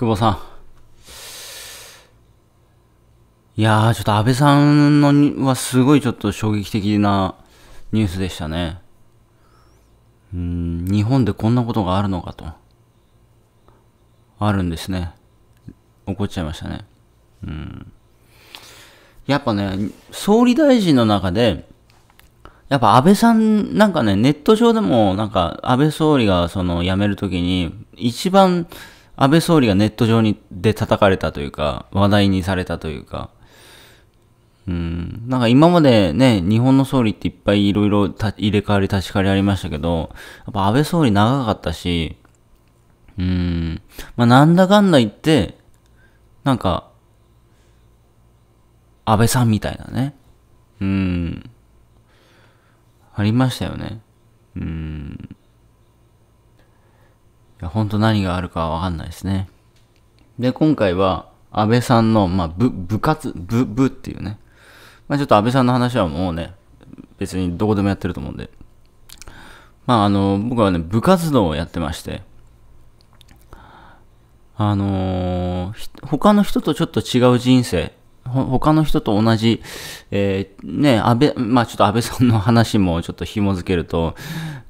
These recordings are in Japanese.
久保さん。いやー、ちょっと安倍さんのはすごいちょっと衝撃的なニュースでしたね。うん、日本でこんなことがあるのかと。あるんですね。怒っちゃいましたね。うん。やっぱね、総理大臣の中で、やっぱ安倍さん、なんかね、ネット上でも、なんか安倍総理がその辞めるときに、一番安倍総理がネット上にで叩かれたというか、話題にされたというか、うん、なんか今までね、日本の総理っていっぱいいろいろ入れ替わり立ち替わりありましたけど、やっぱ安倍総理長かったし、うん、まあなんだかんだ言って、なんか、安倍さんみたいなね、うん、ありましたよね。本当何があるかわかんないですね。で、今回は、安倍さんの、まあ、部、部活、部、部っていうね。まあ、ちょっと安倍さんの話はもうね、別にどこでもやってると思うんで。まあ、あの、僕はね、部活動をやってまして、あのー、他の人とちょっと違う人生、他の人と同じ、えー、ね、安倍、まあちょっと安倍さんの話もちょっと紐づけると、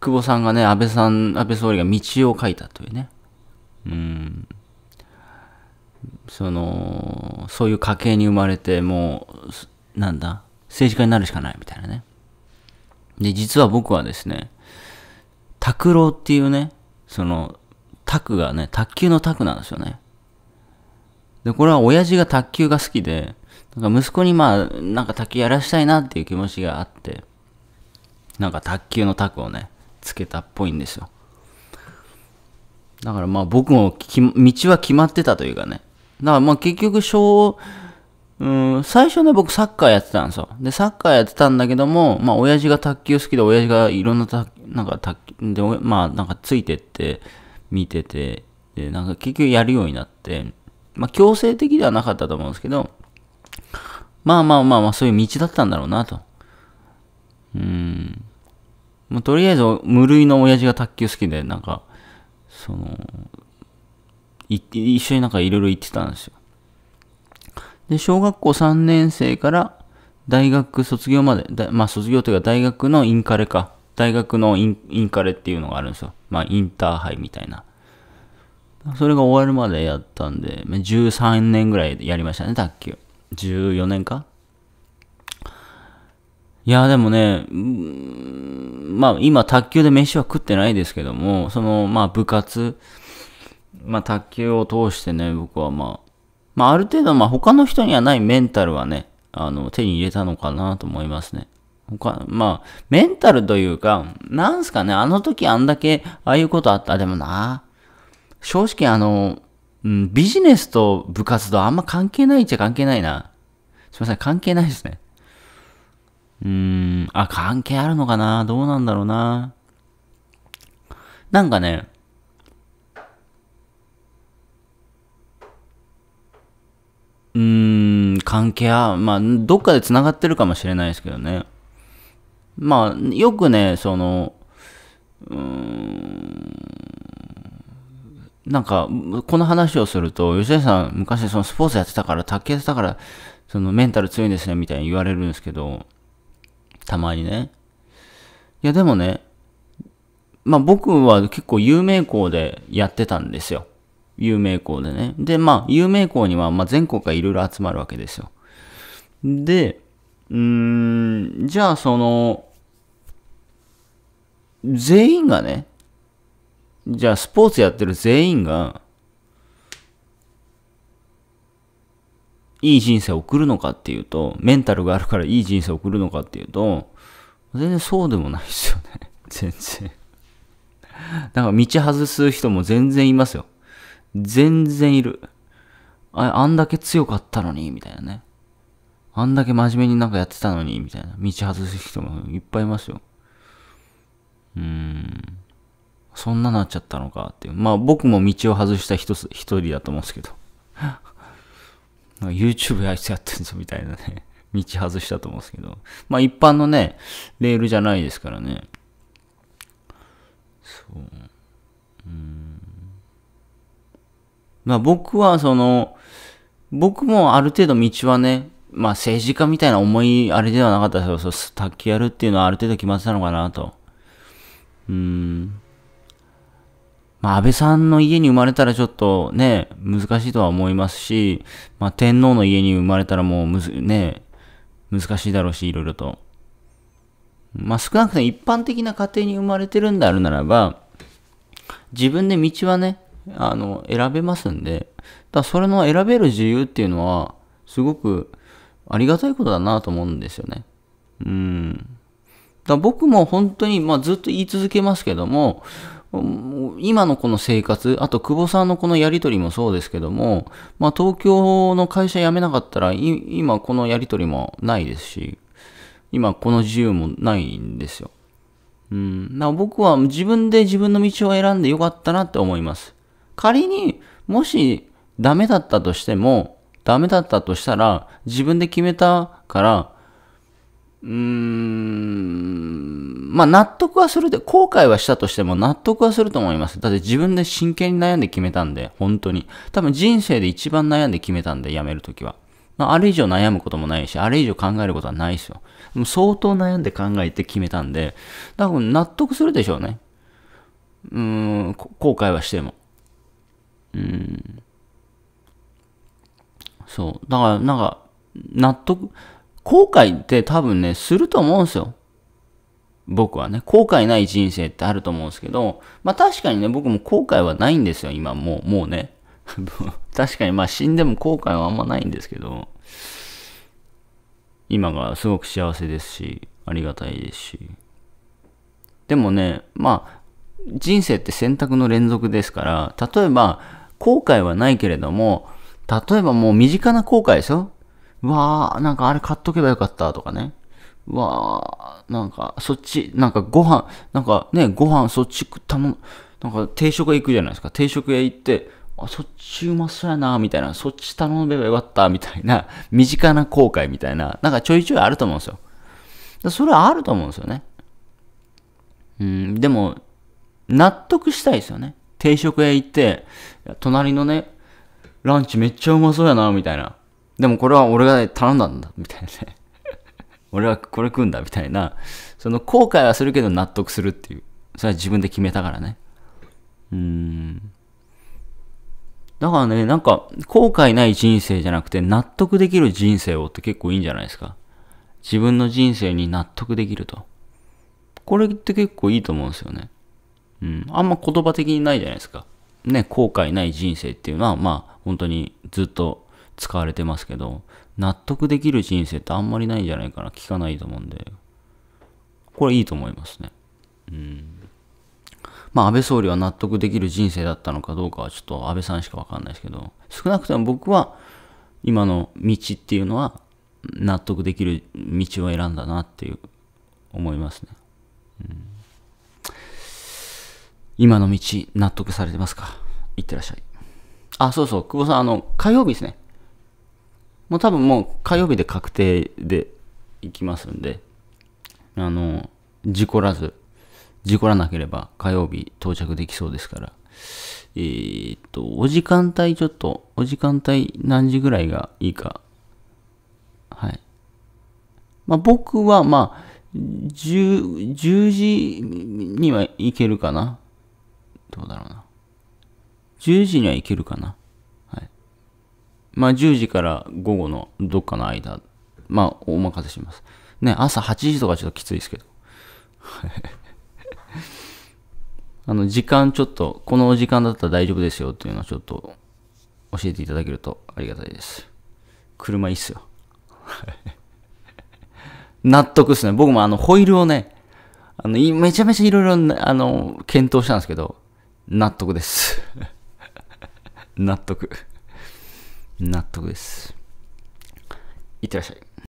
久保さんがね、安倍さん、安倍総理が道を書いたというね。うん。その、そういう家系に生まれて、もう、なんだ、政治家になるしかないみたいなね。で、実は僕はですね、拓郎っていうね、その、拓がね、卓球の拓なんですよね。で、これは親父が卓球が好きで、なんか息子にまあ、なんか卓球やらしたいなっていう気持ちがあって、なんか卓球の卓をね、つけたっぽいんですよ。だからまあ僕も道は決まってたというかね。だからまあ結局小、うん、最初ね僕サッカーやってたんですよ。で、サッカーやってたんだけども、まあ親父が卓球好きで親父がいろんな卓、なんか卓球、で、まあなんかついてって見てて、で、なんか結局やるようになって、まあ強制的ではなかったと思うんですけど、まあまあまあまあそういう道だったんだろうなと。まあ、とりあえず無類の親父が卓球好きで、なんか、その、一緒になんかいろいろ行ってたんですよ。で、小学校3年生から大学卒業まで、まあ卒業というか大学のインカレか。大学のインカレっていうのがあるんですよ。まあインターハイみたいな。それが終わるまでやったんで、13年ぐらいやりましたね、卓球。14年かいや、でもね、まあ今卓球で飯は食ってないですけども、そのまあ部活、まあ卓球を通してね、僕はまあ、まあある程度まあ他の人にはないメンタルはね、あの手に入れたのかなと思いますね。他、まあメンタルというか、なんすかね、あの時あんだけああいうことあった。でもな、正直あの、うん、ビジネスと部活とあんま関係ないっちゃ関係ないな。すいません、関係ないですね。うーん、あ、関係あるのかなどうなんだろうな。なんかね、うーん、関係は、まあ、どっかで繋がってるかもしれないですけどね。まあ、よくね、その、うーん、なんか、この話をすると、吉田さん、昔そのスポーツやってたから、卓球やってたから、そのメンタル強いんですね、みたいに言われるんですけど、たまにね。いや、でもね、まあ僕は結構有名校でやってたんですよ。有名校でね。で、まあ有名校にはま全国からいろいろ集まるわけですよ。で、うーん、じゃあその、全員がね、じゃあスポーツやってる全員が、いい人生を送るのかっていうと、メンタルがあるからいい人生を送るのかっていうと、全然そうでもないですよね。全然。だから道外す人も全然いますよ。全然いる。ああんだけ強かったのに、みたいなね。あんだけ真面目になんかやってたのに、みたいな。道外す人もいっぱいいますよ。うーん。そんななっちゃったのかっていう。まあ僕も道を外した一つ、一人だと思うんですけど。YouTube あいつやってんぞみたいなね、道外したと思うんですけど、まあ一般のね、レールじゃないですからね。そう。うんまあ僕はその、僕もある程度道はね、まあ政治家みたいな思い、あれではなかったですけど、卓球やるっていうのはある程度決まってたのかなと。うん。まあ、安倍さんの家に生まれたらちょっとね、難しいとは思いますし、まあ、天皇の家に生まれたらもうむず、ね、難しいだろうし、いろいろと。まあ、少なくとも一般的な家庭に生まれてるんであるならば、自分で道はね、あの、選べますんで、だそれの選べる自由っていうのは、すごくありがたいことだなと思うんですよね。うん。だ僕も本当に、まあ、ずっと言い続けますけども、今のこの生活、あと久保さんのこのやりとりもそうですけども、まあ東京の会社辞めなかったら、今このやりとりもないですし、今この自由もないんですよ。うん。僕は自分で自分の道を選んでよかったなって思います。仮に、もしダメだったとしても、ダメだったとしたら、自分で決めたから、うーん、まあ納得はするで、後悔はしたとしても納得はすると思います。だって自分で真剣に悩んで決めたんで、本当に。多分人生で一番悩んで決めたんで、辞めるときは。まあ、あれ以上悩むこともないし、あれ以上考えることはないですよ。もう相当悩んで考えて決めたんで、多分納得するでしょうね。うーん、後悔はしても。うーん。そう。だから、なんか、納得、後悔って多分ね、すると思うんですよ。僕はね、後悔ない人生ってあると思うんですけど、まあ確かにね、僕も後悔はないんですよ、今もう、もうね。確かにまあ死んでも後悔はあんまないんですけど、今がすごく幸せですし、ありがたいですし。でもね、まあ、人生って選択の連続ですから、例えば、後悔はないけれども、例えばもう身近な後悔ですよ。わあ、なんかあれ買っとけばよかったとかね。わあ、なんかそっち、なんかご飯、なんかね、ご飯そっち頼む、なんか定食屋行くじゃないですか。定食屋行って、あ、そっちうまそうやな、みたいな。そっち頼めばよかった、みたいな。身近な後悔みたいな。なんかちょいちょいあると思うんですよ。だそれはあると思うんですよね。うん、でも、納得したいですよね。定食屋行って、隣のね、ランチめっちゃうまそうやな、みたいな。でもこれは俺が頼んだんだ、みたいなね。俺はこれ食うんだ、みたいな。その後悔はするけど納得するっていう。それは自分で決めたからね。うーん。だからね、なんか、後悔ない人生じゃなくて、納得できる人生をって結構いいんじゃないですか。自分の人生に納得できると。これって結構いいと思うんですよね。うん。あんま言葉的にないじゃないですか。ね、後悔ない人生っていうのは、まあ、本当にずっと使われてますけど、納得できる人生ってあんまりないんじゃないかな。聞かないと思うんで。これいいと思いますね。うん。まあ、安倍総理は納得できる人生だったのかどうかはちょっと安倍さんしかわかんないですけど、少なくとも僕は今の道っていうのは納得できる道を選んだなっていう思いますね。うん、今の道納得されてますかいってらっしゃい。あ、そうそう、久保さん、あの、火曜日ですね。もう多分もう火曜日で確定で行きますんで、あの、事故らず、事故らなければ火曜日到着できそうですから、えー、っと、お時間帯ちょっと、お時間帯何時ぐらいがいいか、はい。まあ僕はまあ、10, 時には行けるかなどうだろうな。10時には行けるかなまあ、10時から午後のどっかの間、まあ、お任せします。ね、朝8時とかちょっときついですけど。あの、時間ちょっと、この時間だったら大丈夫ですよっていうのはちょっと教えていただけるとありがたいです。車いいっすよ。納得っすね。僕もあの、ホイールをね、あの、めちゃめちゃいろいろ、あの、検討したんですけど、納得です。納得。納得ですいってらっしゃい